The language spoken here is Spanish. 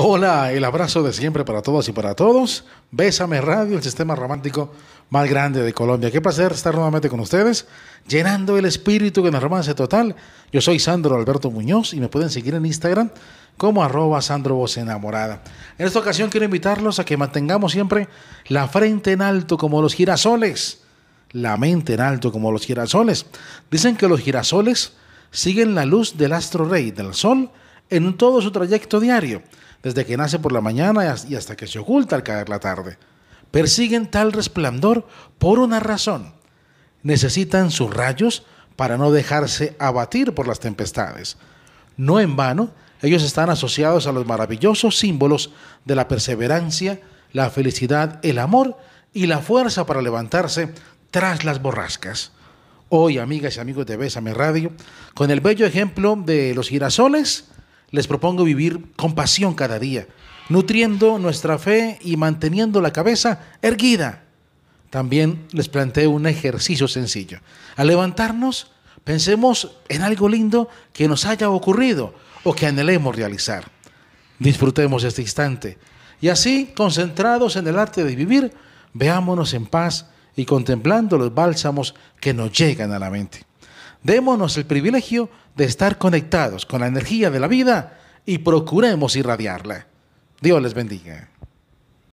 Hola, el abrazo de siempre para todas y para todos. Bésame Radio, el sistema romántico más grande de Colombia. Qué placer estar nuevamente con ustedes, llenando el espíritu con el romance total. Yo soy Sandro Alberto Muñoz y me pueden seguir en Instagram como arroba Sandro Voz Enamorada. En esta ocasión quiero invitarlos a que mantengamos siempre la frente en alto como los girasoles, la mente en alto como los girasoles. Dicen que los girasoles siguen la luz del astro rey, del sol, en todo su trayecto diario, desde que nace por la mañana y hasta que se oculta al caer la tarde. Persiguen tal resplandor por una razón. Necesitan sus rayos para no dejarse abatir por las tempestades. No en vano, ellos están asociados a los maravillosos símbolos de la perseverancia, la felicidad, el amor y la fuerza para levantarse tras las borrascas. Hoy, amigas y amigos de Bésame Radio, con el bello ejemplo de los girasoles, les propongo vivir con pasión cada día, nutriendo nuestra fe y manteniendo la cabeza erguida. También les planteo un ejercicio sencillo. Al levantarnos, pensemos en algo lindo que nos haya ocurrido o que anhelemos realizar. Disfrutemos este instante y así, concentrados en el arte de vivir, veámonos en paz y contemplando los bálsamos que nos llegan a la mente. Démonos el privilegio de estar conectados con la energía de la vida y procuremos irradiarla. Dios les bendiga.